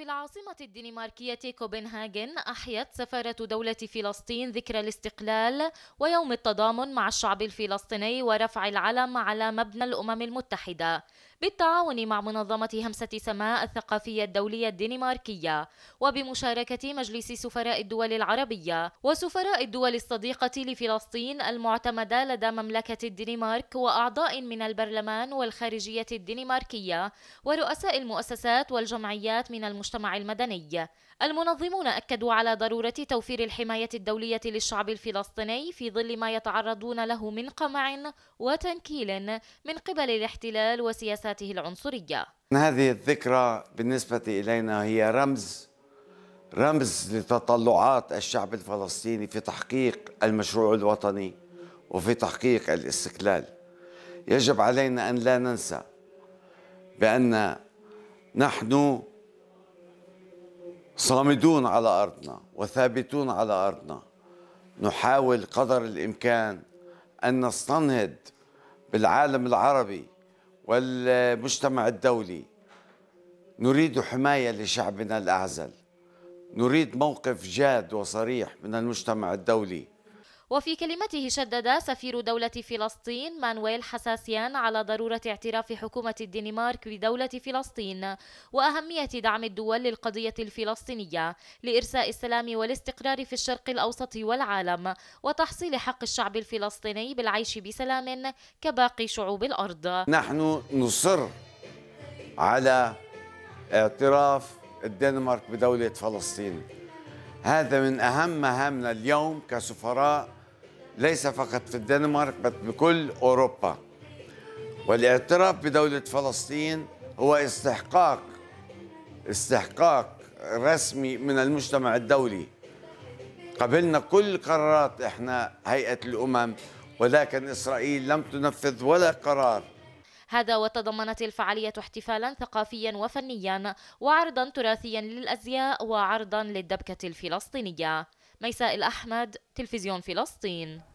في العاصمة الدنماركية كوبنهاجن أحيت سفارة دولة فلسطين ذكرى الاستقلال ويوم التضامن مع الشعب الفلسطيني ورفع العلم على مبنى الأمم المتحدة بالتعاون مع منظمة همسة سماء الثقافية الدولية الدنماركية وبمشاركة مجلس سفراء الدول العربية وسفراء الدول الصديقة لفلسطين المعتمدة لدى مملكة الدنمارك وأعضاء من البرلمان والخارجية الدنماركية ورؤساء المؤسسات والجمعيات من المجتمع المدني المنظمون أكدوا على ضرورة توفير الحماية الدولية للشعب الفلسطيني في ظل ما يتعرضون له من قمع وتنكيل من قبل الاحتلال وسياسات سياساته العنصرية هذه الذكرى بالنسبة إلينا هي رمز رمز لتطلعات الشعب الفلسطيني في تحقيق المشروع الوطني وفي تحقيق الاستقلال يجب علينا أن لا ننسى بأن نحن صامدون على أرضنا وثابتون على أرضنا نحاول قدر الإمكان أن نستنهض بالعالم العربي والمجتمع الدولي نريد حماية لشعبنا الأعزل نريد موقف جاد وصريح من المجتمع الدولي وفي كلمته شدد سفير دولة فلسطين مانويل حساسيان على ضرورة اعتراف حكومة الدنمارك بدولة فلسطين وأهمية دعم الدول للقضية الفلسطينية لإرساء السلام والاستقرار في الشرق الأوسط والعالم وتحصيل حق الشعب الفلسطيني بالعيش بسلام كباقي شعوب الأرض نحن نصر على اعتراف الدنمارك بدولة فلسطين هذا من أهم مهامنا اليوم كسفراء ليس فقط في الدنمارك بل بكل أوروبا والاعتراف بدولة فلسطين هو استحقاق استحقاق رسمي من المجتمع الدولي قبلنا كل قرارات احنا هيئة الأمم ولكن إسرائيل لم تنفذ ولا قرار هذا وتضمنت الفعالية احتفالا ثقافيا وفنيا وعرضا تراثيا للأزياء وعرضا للدبكة الفلسطينية ميساء الأحمد تلفزيون فلسطين